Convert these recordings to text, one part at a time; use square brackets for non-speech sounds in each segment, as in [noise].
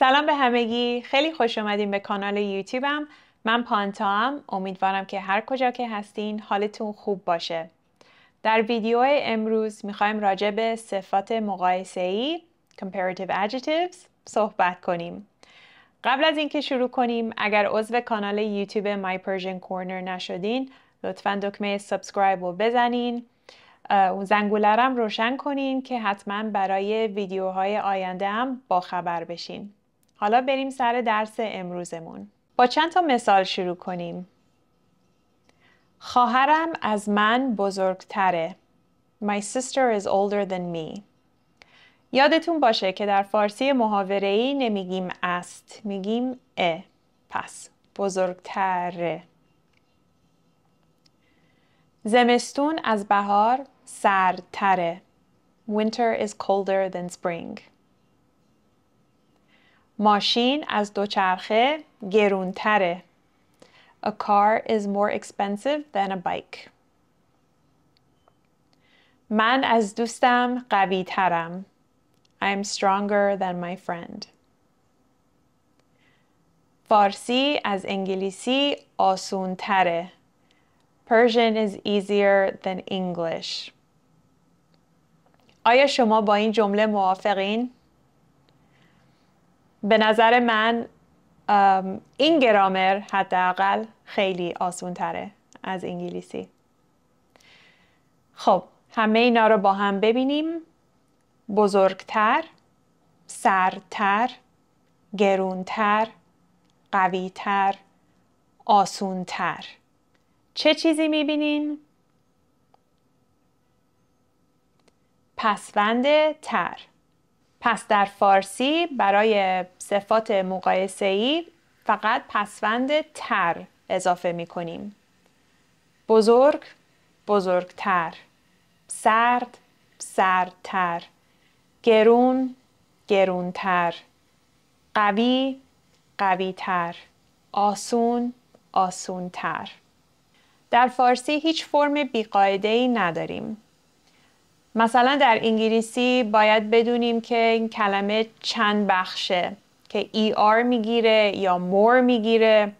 سلام به همگی خیلی خوش اومدین به کانال یوتیوبم من پانتا هم. امیدوارم که هر کجا که هستین حالتون خوب باشه در ویدیو امروز میخوایم راجع به صفات مقایسه ای comparative adjectives صحبت کنیم قبل از اینکه شروع کنیم اگر عضو کانال یوتیوب My Persian Corner نشدین لطفا دکمه سابسکرایب رو بزنین اون زنگولرم روشن کنین که حتما برای ویدیوهای آینده هم خبر بشین حالا بریم سر درس امروزمون. با چند تا مثال شروع کنیم. خواهرم از من بزرگتره. My sister is older than me. یادتون باشه که در فارسی محاوره ای نمیگیم است میگیم ا پس بزرگتره زمستون از بهار سردتره Winter is colder than spring ماشین از دوچرخه گرونتره. A car is more expensive than a bike. من از دوستم قوی ترم. I am stronger than my friend. فارسی از انگلیسی آسون تره. Persian is easier than English. آیا شما با این جمله موافقین؟ به نظر من این گرامر حداقل خیلی آسون تره از انگلیسی خب همه اینا رو با هم ببینیم بزرگتر سرتر گرونتر قویتر آسونتر چه چیزی میبینین؟ پسوند تر پس در فارسی برای صفات مقایسه ای فقط پسوند تر اضافه می کنیم. بزرگ بزرگتر سرد سردتر گرون گرونتر قوی قویتر آسون آسونتر در فارسی هیچ فرم بیقاعده ای نداریم مثلا در انگلیسی باید بدونیم که این کلمه چند بخشه که ای e آر میگیره یا مور میگیره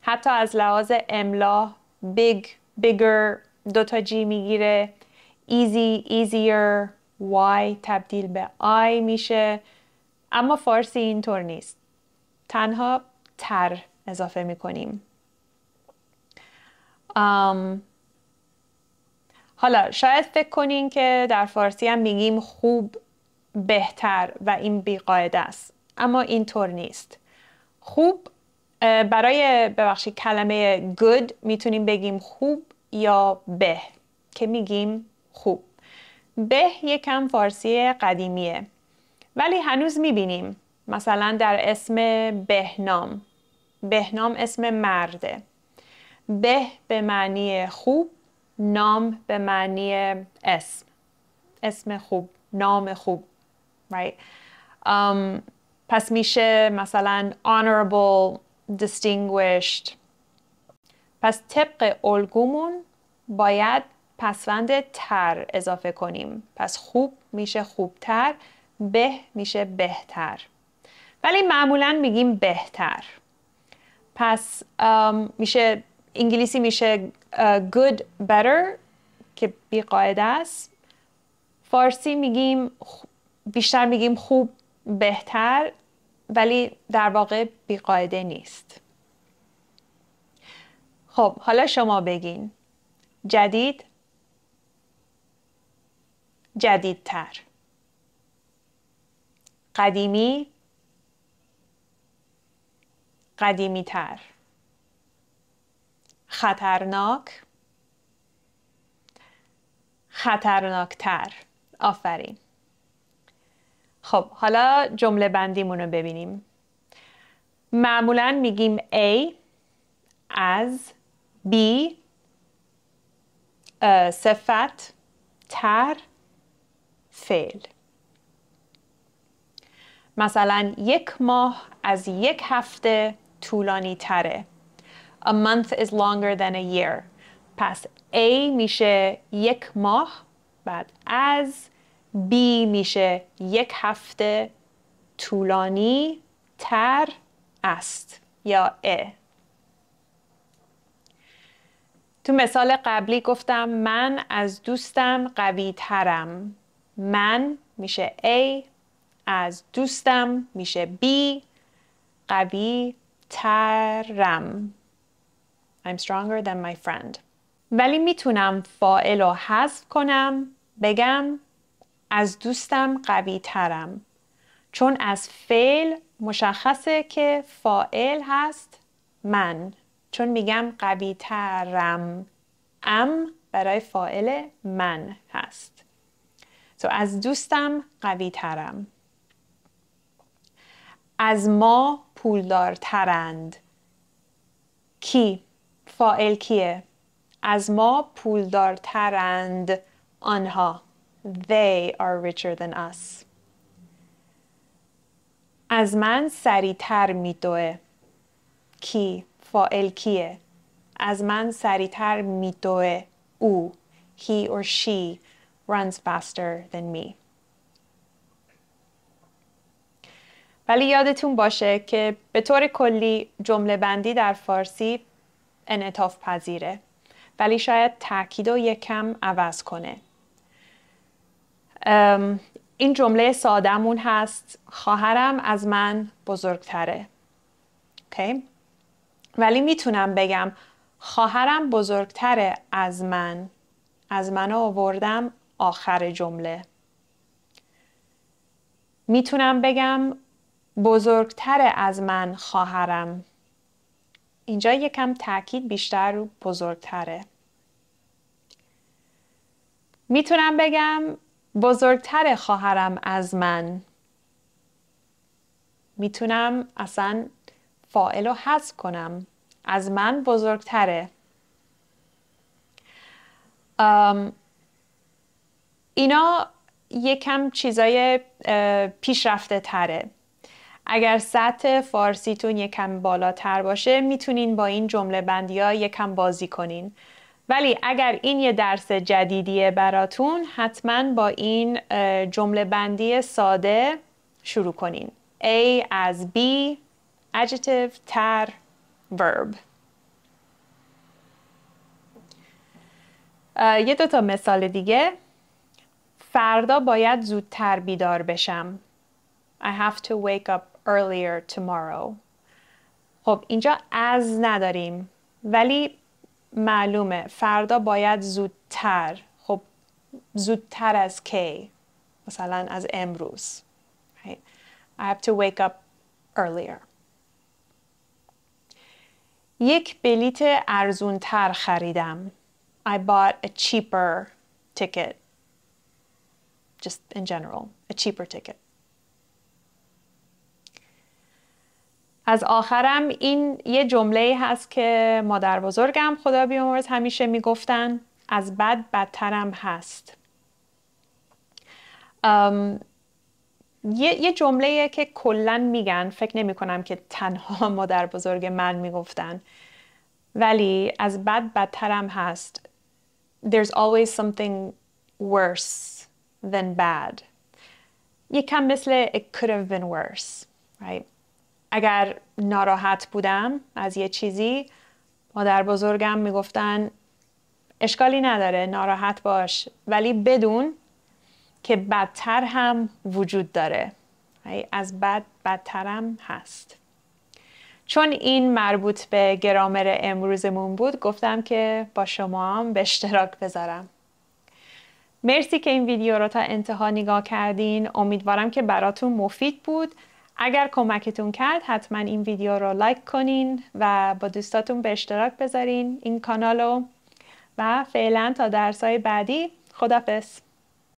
حتی از لحاظ املا بیگ بیگر دوتا جی میگیره ایزی ایزیر وای تبدیل به آی میشه اما فارسی اینطور نیست تنها تر اضافه میکنیم حالا شاید فکر کنین که در فارسی هم میگیم خوب بهتر و این بیقاعده است اما اینطور نیست خوب برای ببخشید کلمه good میتونیم بگیم خوب یا به که میگیم خوب به یکم فارسی قدیمیه ولی هنوز میبینیم مثلا در اسم بهنام بهنام اسم مرده به به معنی خوب نام به معنی اسم اسم خوب نام خوب right um, پس میشه مثلا honorable distinguished پس طبق الگومون باید پسوند تر اضافه کنیم پس خوب میشه خوبتر به میشه بهتر ولی معمولا میگیم بهتر پس um, میشه انگلیسی میشه good better که بی است فارسی میگیم بیشتر میگیم خوب بهتر ولی در واقع بی نیست خب حالا شما بگین جدید جدیدتر قدیمی قدیمیتر خطرناک خطرناکتر آفرین خب حالا جمله بندیمون رو ببینیم معمولا میگیم A از B صفت تر فعل مثلا یک ماه از یک هفته طولانی تره A month is longer than a year. پس A میشه یک ماه بعد از B میشه یک هفته طولانی تر است یا ا تو مثال قبلی گفتم من از دوستم قوی ترم من میشه A از دوستم میشه B قوی ترم I'm stronger than my friend ولی میتونم فائل رو حذف کنم بگم از دوستم قوی ترم چون از فعل مشخصه که فائل هست من چون میگم قوی ترم ام برای فائل من هست so, از دوستم قوی ترم از ما پولدارترند کی فائل کیه از ما پولدارترند آنها they are richer than us از من سریعتر میدوه کی فائل کیه از من سریعتر میدوه او he or she runs faster than me ولی یادتون باشه که به طور کلی جمله بندی در فارسی انعطاف پذیره ولی شاید تاکید رو یک عوض کنه این جمله سادهمون هست خواهرم از من بزرگتره okay. ولی میتونم بگم خواهرم بزرگتره از من از من آوردم آخر جمله میتونم بگم بزرگتر از من خواهرم اینجا یکم تاکید بیشتر رو بزرگتره میتونم بگم بزرگتر خواهرم از من میتونم اصلا فائل رو حذف کنم از من بزرگتره اینا یکم چیزای پیشرفته تره اگر سطح فارسیتون یکم بالاتر باشه میتونین با این جمله بندی ها یکم بازی کنین ولی اگر این یه درس جدیدیه براتون حتما با این جمله بندی ساده شروع کنین A از B adjective تر verb یه دوتا مثال دیگه فردا باید زودتر بیدار بشم I have to wake up earlier tomorrow خب اینجا از نداریم ولی معلومه فردا باید زودتر خب زودتر از کی مثلا از امروز right? I have to wake up earlier یک بلیت ارزونتر خریدم I bought a cheaper ticket just in general a cheaper ticket از آخرم این یه جمله ای هست که مادر بزرگم خدا بیامرز همیشه میگفتن از بد بدترم هست ام، یه, یه جمله که کلا میگن فکر نمی کنم که تنها [laughs] مادر بزرگ من میگفتن ولی از بد بدترم هست There's always something worse than bad یه کم مثل it could have been worse right اگر ناراحت بودم از یه چیزی مادر بزرگم میگفتن اشکالی نداره ناراحت باش ولی بدون که بدتر هم وجود داره از بد بدترم هست چون این مربوط به گرامر امروزمون بود گفتم که با شما هم به اشتراک بذارم مرسی که این ویدیو رو تا انتها نگاه کردین امیدوارم که براتون مفید بود اگر کمکتون کرد حتما این ویدیو رو لایک کنین و با دوستاتون به اشتراک بذارین این کانال رو و فعلا تا درسای بعدی خدافز